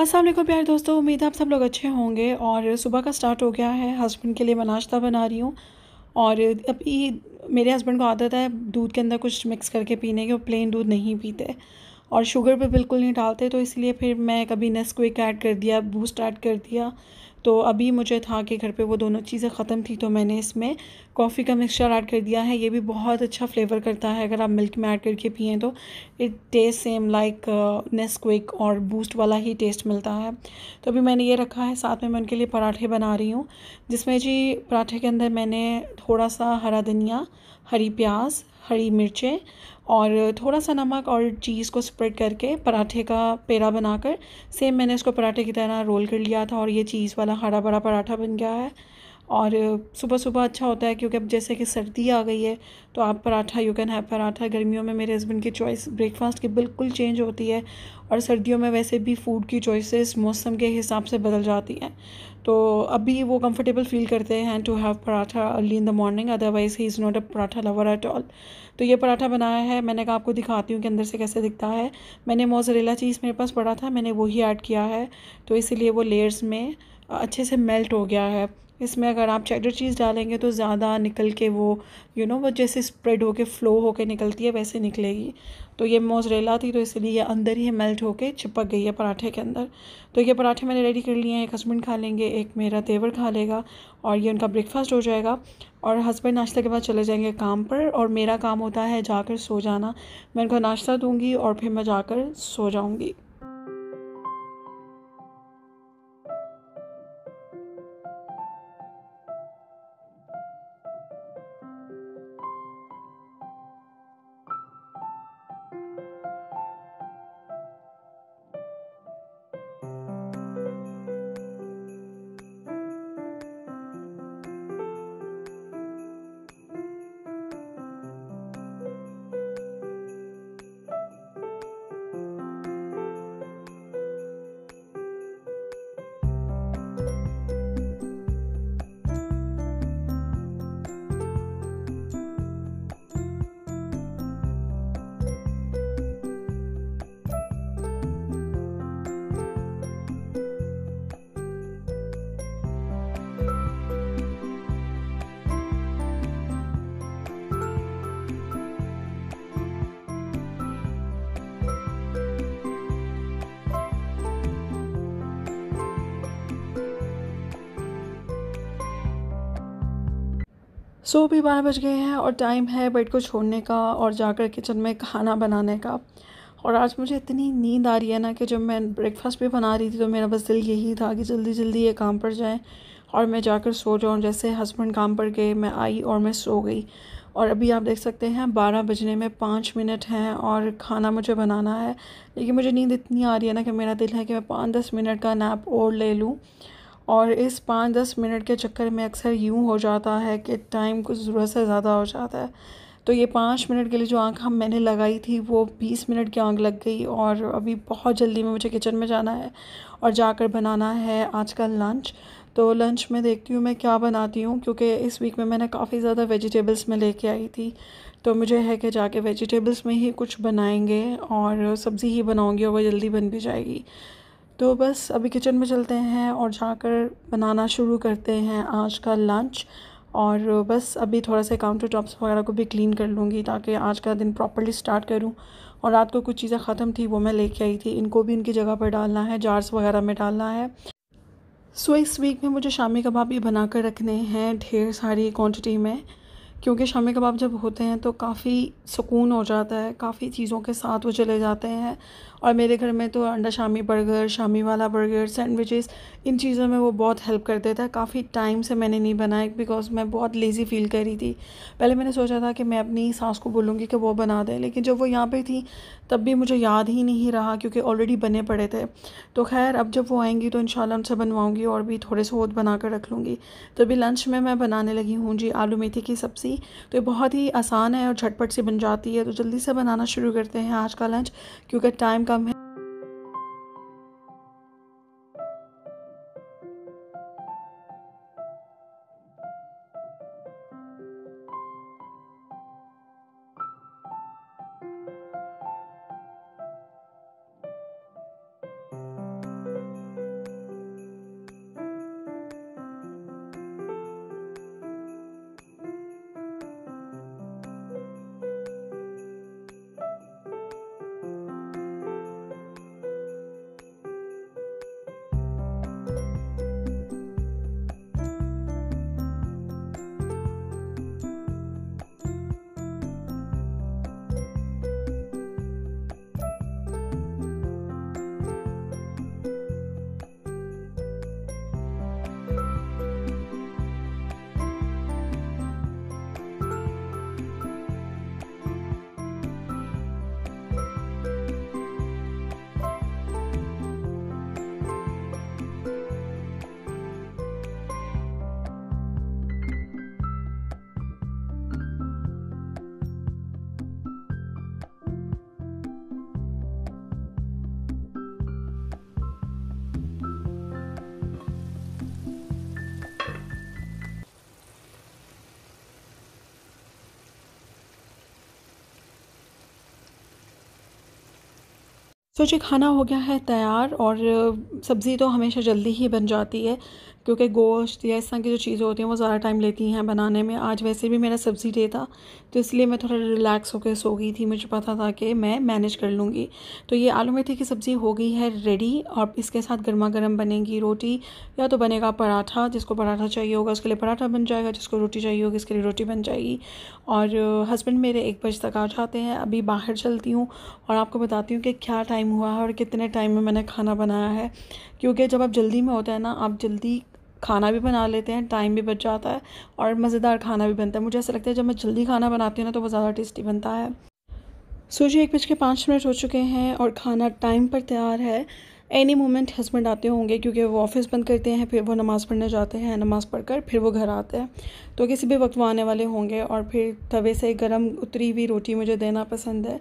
असल प्यार दोस्तों उम्मीद है आप सब लोग अच्छे होंगे और सुबह का स्टार्ट हो गया है हस्बैंड के लिए मैं नाश्ता बना रही हूँ और अभी मेरे हस्बैंड को आदत है दूध के अंदर कुछ मिक्स करके पीने के वो प्लेन दूध नहीं पीते और शुगर पे बिल्कुल नहीं डालते तो इसलिए फिर मैं कभी नेस्क्विक ऐड कर दिया बूस्ट ऐड कर दिया तो अभी मुझे था कि घर पे वो दोनों चीज़ें ख़त्म थी तो मैंने इसमें कॉफ़ी का मिक्सचर ऐड कर दिया है ये भी बहुत अच्छा फ्लेवर करता है अगर आप मिल्क में ऐड करके पिए तो it taste same like Nesquik और बूस्ट वाला ही टेस्ट मिलता है तो अभी मैंने ये रखा है साथ में मैं उनके लिए पराठे बना रही हूँ जिसमें जी पराठे के अंदर मैंने थोड़ा सा हरा धनिया हरी प्याज हरी मिर्चें और थोड़ा सा नमक और चीज़ को स्प्रेड करके पराठे का पेड़ा बनाकर सेम मैंने इसको पराठे की तरह रोल कर लिया था और ये चीज़ वाला हरा भरा पराठा बन गया है और सुबह सुबह अच्छा होता है क्योंकि अब जैसे कि सर्दी आ गई है तो आप paratha you can have paratha गर्मियों में मेरे हस्बैंड की चॉइस ब्रेकफास्ट की बिल्कुल चेंज होती है और सर्दियों में वैसे भी फूड की चॉइसेस मौसम के हिसाब से बदल जाती हैं तो अभी वो कंफर्टेबल फील करते हैं to have paratha early in the morning otherwise he is not a paratha lover at all तो ये पराठा बनाया है मैंने कहा आपको दिखाती हूँ कि अंदर से कैसे दिखता है मैंने मोजरेला चीज़ मेरे पास पड़ा था मैंने वही ऐड किया है तो इसीलिए वो लेयर्स में अच्छे से मेल्ट हो गया है इसमें अगर आप चेडर चीज़ डालेंगे तो ज़्यादा निकल के वो यू you नो know, वो जैसे स्प्रेड होके फ्लो होके निकलती है वैसे निकलेगी तो ये मोजरेला थी तो इसलिए ये अंदर ही मेल्ट होके चिपक गई है पराठे के अंदर तो ये पराठे मैंने रेडी कर लिए हैं एक हस्बैंड खा लेंगे एक मेरा तेवर खा लेगा और ये उनका ब्रेकफास्ट हो जाएगा और हस्बैंड नाश्ते के बाद चले जाएंगे काम पर और मेरा काम होता है जाकर सो जाना मैं उनको नाश्ता दूँगी और फिर मैं जाकर सो जाऊँगी सो भी बारह बज गए हैं और टाइम है बेड को छोड़ने का और जाकर किचन में खाना बनाने का और आज मुझे इतनी नींद आ रही है ना कि जब मैं ब्रेकफास्ट भी बना रही थी तो मेरा बस दिल यही था कि जल्दी जल्दी ये काम पर जाएँ और मैं जाकर सो जाऊँ जैसे हस्बैंड काम पर गए मैं आई और मैं सो गई और अभी आप देख सकते हैं बारह बजने में पाँच मिनट हैं और खाना मुझे बनाना है लेकिन मुझे नींद इतनी आ रही है ना कि मेरा दिल है कि मैं पाँच दस मिनट का नैप और ले लूँ और इस पाँच दस मिनट के चक्कर में अक्सर यूँ हो जाता है कि टाइम कुछ ज़रूरत से ज़्यादा हो जाता है तो ये पाँच मिनट के लिए जो आँख हम मैंने लगाई थी वो बीस मिनट की आँख लग गई और अभी बहुत जल्दी में मुझे किचन में जाना है और जाकर बनाना है आज का लंच तो लंच में देखती हूँ मैं क्या बनाती हूँ क्योंकि इस वीक में मैंने काफ़ी ज़्यादा वेजिटेबल्स में लेके आई थी तो मुझे है कि जाके वेजिटेबल्स में ही कुछ बनाएंगे और सब्ज़ी ही बनाऊँगी और वह जल्दी बन भी जाएगी तो बस अभी किचन में चलते हैं और जाकर बनाना शुरू करते हैं आज का लंच और बस अभी थोड़ा सा काउंटर टॉप्स वगैरह को भी क्लीन कर लूँगी ताकि आज का दिन प्रॉपरली स्टार्ट करूँ और रात को कुछ चीज़ें ख़त्म थी वो मैं लेके आई थी इनको भी इनकी जगह पर डालना है जार्स वगैरह में डालना है सो इस वीक में मुझे शामी कबाब भी बना कर रखने हैं ढेर सारी क्वान्टिटी में क्योंकि शामी कबाब जब होते हैं तो काफ़ी सुकून हो जाता है काफ़ी चीज़ों के साथ वो चले जाते हैं और मेरे घर में तो अंडा शामी बर्गर शामी वाला बर्गर सैंडविचेस इन चीज़ों में वो बहुत हेल्प करते थे काफ़ी टाइम से मैंने नहीं बनाया बिकॉज मैं बहुत लेज़ी फील कर रही थी पहले मैंने सोचा था कि मैं अपनी सास को बोलूँगी कि वो बना दें लेकिन जब वो यहाँ पर थी तब भी मुझे याद ही नहीं रहा क्योंकि ऑलरेडी बने पड़े थे तो खैर अब जब वो आएंगी तो इन उनसे बनवाऊँगी और भी थोड़े से बहुत बना कर रख लूँगी तो अभी लंच में मैं बनाने लगी हूँ जी आलू मेथी की सब्ज़ी तो ये बहुत ही आसान है और झटपट से बन जाती है तो जल्दी से बनाना शुरू करते हैं आज का लंच क्योंकि टाइम कम है सोचिए खाना हो गया है तैयार और सब्ज़ी तो हमेशा जल्दी ही बन जाती है क्योंकि गोश्त या इस तरह की जो चीज़ें होती हैं वो ज़्यादा टाइम लेती हैं बनाने में आज वैसे भी मेरा सब्ज़ी डे था तो इसलिए मैं थोड़ा रिलैक्स होकर सो गई थी मुझे पता था कि मैं मैनेज कर लूँगी तो ये आलू मेथी की सब्ज़ी हो गई है रेडी और इसके साथ गर्मा गर्म बनेगी रोटी या तो बनेगा पराठा जिसको पराठा चाहिए होगा उसके लिए पराठा बन जाएगा जिसको रोटी चाहिए होगी इसके लिए रोटी बन जाएगी और हस्बैंड मेरे एक बजे तक आ जाते हैं अभी बाहर चलती हूँ और आपको बताती हूँ कि क्या टाइम हुआ है और कितने टाइम में मैंने खाना बनाया है क्योंकि जब आप जल्दी में होता है ना आप जल्दी खाना भी बना लेते हैं टाइम भी बच जाता है और मज़ेदार खाना भी बनता है मुझे ऐसा लगता है जब मैं जल्दी खाना बनाती हूँ ना तो वो ज़्यादा टेस्टी बनता है सो एक बज के पाँच मिनट हो चुके हैं और खाना टाइम पर तैयार है एनी मोमेंट हस्बैंड आते होंगे क्योंकि वो ऑफिस बंद करते हैं फिर वो नमाज़ पढ़ने जाते हैं नमाज़ पढ़कर फिर वो घर आते हैं तो किसी भी वक्त वो आने वाले होंगे और फिर तवे से गर्म उतरी हुई रोटी मुझे देना पसंद है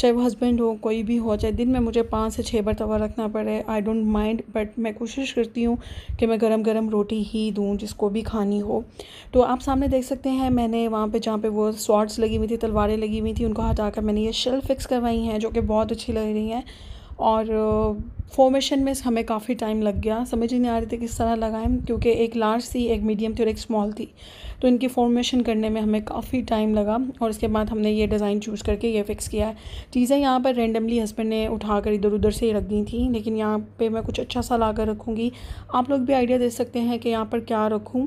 चाहे वो हस्बैंड हो कोई भी हो चाहे दिन में मुझे पाँच से छः बार तवा रखना पड़े आई डोंट माइंड बट मैं कोशिश करती हूँ कि मैं गर्म गर्म रोटी ही दूँ जिसको भी खानी हो तो आप सामने देख सकते हैं मैंने वहाँ पर जहाँ पर वो शॉर्ट्स लगी हुई थी तलवारें लगी हुई थी उनको हटाकर मैंने ये शेल फिक्स करवाई हैं जो कि बहुत अच्छी लग रही हैं और फॉर्मेशन में हमें काफ़ी टाइम लग गया समझ ही नहीं आ रही थी किस तरह लगाएं क्योंकि एक लार्ज थी एक मीडियम थी और एक स्मॉल थी तो इनकी फॉर्मेशन करने में हमें काफ़ी टाइम लगा और उसके बाद हमने ये डिज़ाइन चूज़ करके ये फ़िक्स किया है चीज़ें यहाँ पर रेंडमली हस्बैंड ने उठा कर इधर उधर से ही रख दी थी लेकिन यहाँ पर मैं कुछ अच्छा सा ला कर रखूँगी आप लोग भी आइडिया दे सकते हैं कि यहाँ पर क्या रखूँ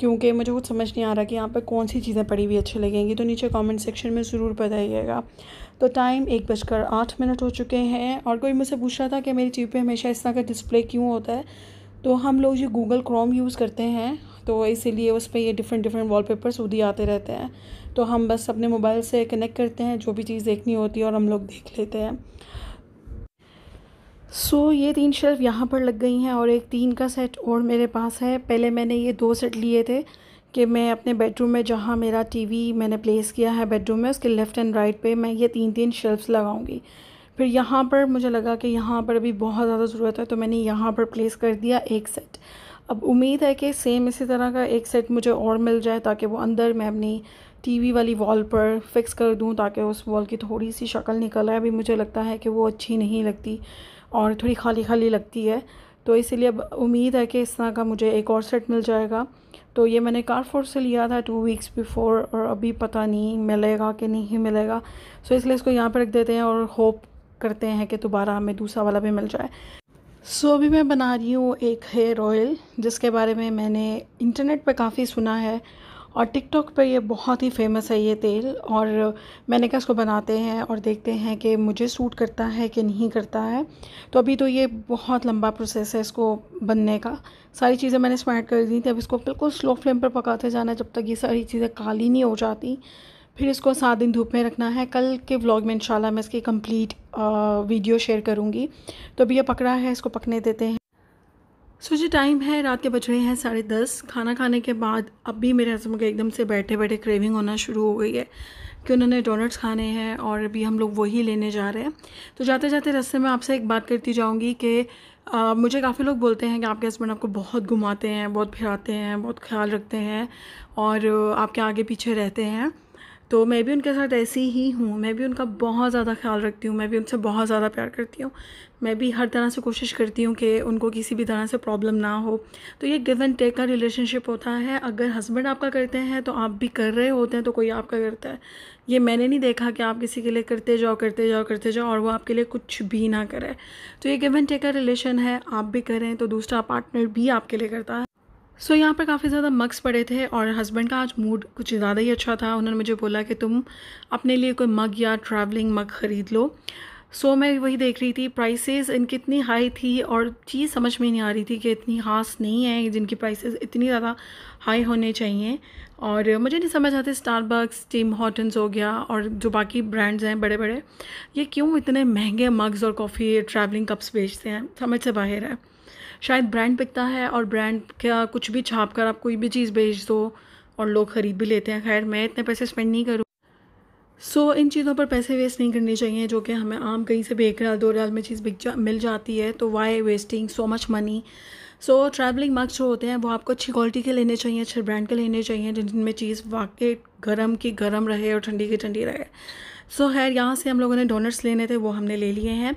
क्योंकि मुझे कुछ समझ नहीं आ रहा कि यहाँ पर कौन सी चीज़ें पड़ी हुई अच्छी लगेंगी तो नीचे कॉमेंट सेक्शन में ज़रूर बताइएगा तो टाइम एक बजकर आठ मिनट हो चुके हैं और कोई मुझसे पूछ रहा था कि मेरी टी वी पे हमेशा इस तरह का डिस्प्ले क्यों होता है तो हम लोग ये गूगल क्रोम यूज़ करते हैं तो इसीलिए उस पर ये डिफरेंट डिफरेंट वाल पेपर्स उदी आते रहते हैं तो हम बस अपने मोबाइल से कनेक्ट करते हैं जो भी चीज़ देखनी होती है और हम लोग देख लेते हैं सो so, ये तीन शेल्फ़ यहाँ पर लग गई हैं और एक तीन का सेट और मेरे पास है पहले मैंने ये दो सेट लिए थे कि मैं अपने बेडरूम में जहाँ मेरा टीवी मैंने प्लेस किया है बेडरूम में उसके लेफ़्ट एंड राइट पे मैं ये तीन तीन शेल्फ़्स लगाऊंगी फिर यहाँ पर मुझे लगा कि यहाँ पर अभी बहुत ज़्यादा ज़रूरत है तो मैंने यहाँ पर प्लेस कर दिया एक सेट अब उम्मीद है कि सेम इसी तरह का एक सेट मुझे और मिल जाए ताकि वो अंदर मैं अपनी टीवी वाली वॉल पर फिक्स कर दूँ ताकि उस वॉल की थोड़ी सी शक्ल निकल आए अभी मुझे लगता है कि वो अच्छी नहीं लगती और थोड़ी खाली खाली लगती है तो इसीलिए अब उम्मीद है कि इस तरह का मुझे एक और सेट मिल जाएगा तो ये मैंने कारफोर से लिया था टू वीक्स बिफ़ोर और अभी पता नहीं मिलेगा कि नहीं मिलेगा सो इसलिए इसको यहाँ पर रख देते हैं और होप करते हैं कि दोबारा हमें दूसरा वाला भी मिल जाए सो so, अभी मैं बना रही हूँ एक हेयर ऑयल जिसके बारे में मैंने इंटरनेट पर काफ़ी सुना है और टिकटॉक पे ये बहुत ही फेमस है ये तेल और मैंने कहा इसको बनाते हैं और देखते हैं कि मुझे सूट करता है कि नहीं करता है तो अभी तो ये बहुत लंबा प्रोसेस है इसको बनने का सारी चीज़ें मैंने इसमें ऐड कर दी थी अब इसको बिल्कुल स्लो फ्लेम पर पकाते जाना है जब तक ये सारी चीज़ें काली नहीं हो जाती फिर इसको सात दिन धूप में रखना है कल के व्लॉग में इंशाल्लाह मैं इसकी कंप्लीट वीडियो शेयर करूँगी तो अभी ये पकड़ा है इसको पकने देते हैं सो जी टाइम है रात के बज रहे हैं साढ़े दस खाना खाने के बाद अब भी मेरे हस्बैंड को एकदम से बैठे बैठे क्रेविंग होना शुरू हो गई है कि उन्होंने डोनट्स खाने हैं और अभी हम लोग वही लेने जा रहे हैं तो जाते जाते रस्ते में आपसे एक बात करती जाऊँगी कि मुझे काफ़ी लोग बोलते हैं कि आपके हस्बैंड आपको बहुत घुमाते हैं बहुत फिराते हैं बहुत ख्याल रखते हैं और आपके आगे पीछे रहते हैं तो मैं भी उनके साथ ऐसी ही हूँ मैं भी उनका बहुत ज़्यादा ख्याल रखती हूँ मैं भी उनसे बहुत ज़्यादा प्यार करती हूँ मैं भी हर तरह से कोशिश करती हूँ कि उनको किसी भी तरह से प्रॉब्लम ना हो तो ये गिव एंड टेक का रिलेशनशिप होता है अगर हस्बैंड आपका करते हैं तो आप भी कर रहे होते हैं तो कोई आपका करता है ये मैंने नहीं देखा कि आप किसी के लिए करते जाओ करते जाओ करते जाओ और वो आपके लिए कुछ भी ना करे तो ये गिव एंड टेक का रिलेशन है आप भी करें तो दूसरा पार्टनर भी आपके लिए करता है सो so, यहाँ पर काफ़ी ज़्यादा मग्स पड़े थे और हस्बैंड का आज मूड कुछ ज़्यादा ही अच्छा था उन्होंने मुझे बोला कि तुम अपने लिए कोई मग या ट्रैवलिंग मग ख़रीद लो सो so, मैं वही देख रही थी प्राइसेस इन कितनी हाई थी और चीज़ समझ में नहीं आ रही थी कि इतनी खास नहीं है जिनकी प्राइसेस इतनी ज़्यादा हाई होने चाहिए और मुझे नहीं समझ आते स्टारबक्स टीम हॉटन्स हो गया और जो बाकी ब्रांड्स हैं बड़े बड़े ये क्यों इतने महंगे मग्स और कॉफ़ी ट्रैवलिंग कप्स बेचते हैं समझ से बाहर है शायद ब्रांड बिकता है और ब्रांड का कुछ भी छाप कर आप कोई भी चीज़ भेज दो और लोग ख़रीद भी लेते हैं खैर मैं इतने पैसे स्पेंड नहीं करूँ सो so, इन चीज़ों पर पैसे वेस्ट नहीं करने चाहिए जो कि हमें आम कहीं से एक रियाल दो रियाल में चीज़ बिक जा मिल जाती है तो why wasting so much money so travelling mugs जो होते हैं वो आपको अच्छी क्वालिटी के लेने चाहिए अच्छे ब्रांड के लेने चाहिए जिनमें चीज़ वाकई गर्म की गर्म रहे और ठंडी की ठंडी रहे सो so, खैर यहाँ से हम लोगों ने डोनट्स लेने थे वो हमने ले लिए हैं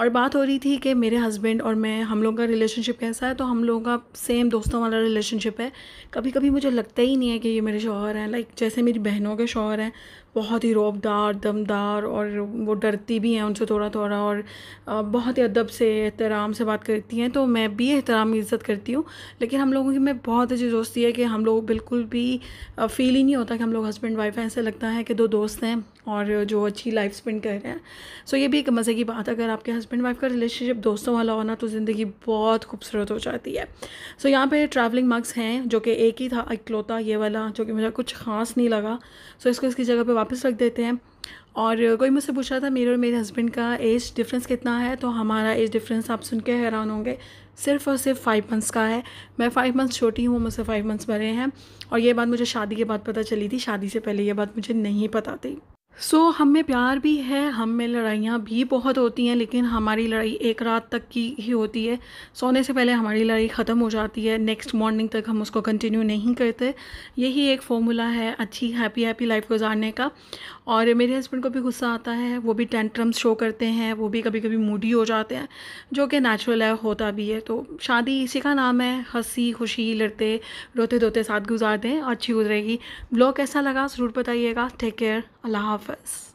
और बात हो रही थी कि मेरे हस्बैंड और मैं हम लोगों का रिलेशनशिप कैसा है तो हम लोगों का सेम दोस्तों वाला रिलेशनशिप है कभी कभी मुझे लगता ही नहीं है कि ये मेरे शोहर हैं लाइक जैसे मेरी बहनों के शोहर हैं बहुत ही रोबदार दमदार और वो डरती भी हैं उनसे थोड़ा थोड़ा और बहुत ही अदब से एहतराम से बात करती हैं तो मैं भी एहतराम इज़्ज़त करती हूँ लेकिन हम लोगों की मैं बहुत अच्छी दोस्ती है कि हम लोग बिल्कुल भी फील ही नहीं होता कि हम लोग हस्बैंड वाइफ हैं ऐसे लगता है कि दो दोस्त हैं और जो अच्छी लाइफ स्पेंड कर रहे हैं सो so, ये भी एक मज़े की बात है अगर आपके हस्बैंड वाइफ का रिलेशनशिप दोस्तों वाला होना तो ज़िंदगी बहुत खूबसूरत हो जाती है सो so, यहाँ पे ट्रैवलिंग मार्क्स हैं जो कि एक ही था इकलौता ये वाला जो कि मुझे कुछ खास नहीं लगा सो so, इसको इसकी जगह पे वापस रख देते हैं और कोई मुझसे पूछा था मेरे और मेरे हस्बैंड का एज डिफरेंस कितना है तो हमारा एज डिफरेंस आप सुन के हैरान होंगे सिर्फ और सिर्फ फाइव मंथ्स का है मैं फाइव मंथ्स छोटी हूँ मुझसे फाइव मंथ्स बड़े हैं और ये बात मुझे शादी के बाद पता चली थी शादी से पहले ये बात मुझे नहीं पता थी सो so, हम में प्यार भी है हम में लड़ाइयाँ भी बहुत होती हैं लेकिन हमारी लड़ाई एक रात तक की ही होती है सोने से पहले हमारी लड़ाई ख़त्म हो जाती है नेक्स्ट मॉर्निंग तक हम उसको कंटिन्यू नहीं करते यही एक फॉर्मूला है अच्छी हैप्पी हैप्पी लाइफ गुजारने का और मेरे हस्बैंड को भी गुस्सा आता है वो भी टेंट्रम्स शो करते हैं वो भी कभी कभी मूडी हो जाते हैं जो कि नेचुरल है होता भी है तो शादी इसी का नाम है हंसी खुशी लड़ते रोते धोते साथ गुजार दें अच्छी गुजरेगी ब्लॉग कैसा लगा ज़रूर बताइएगा टेक केयर अल्लाह हाफ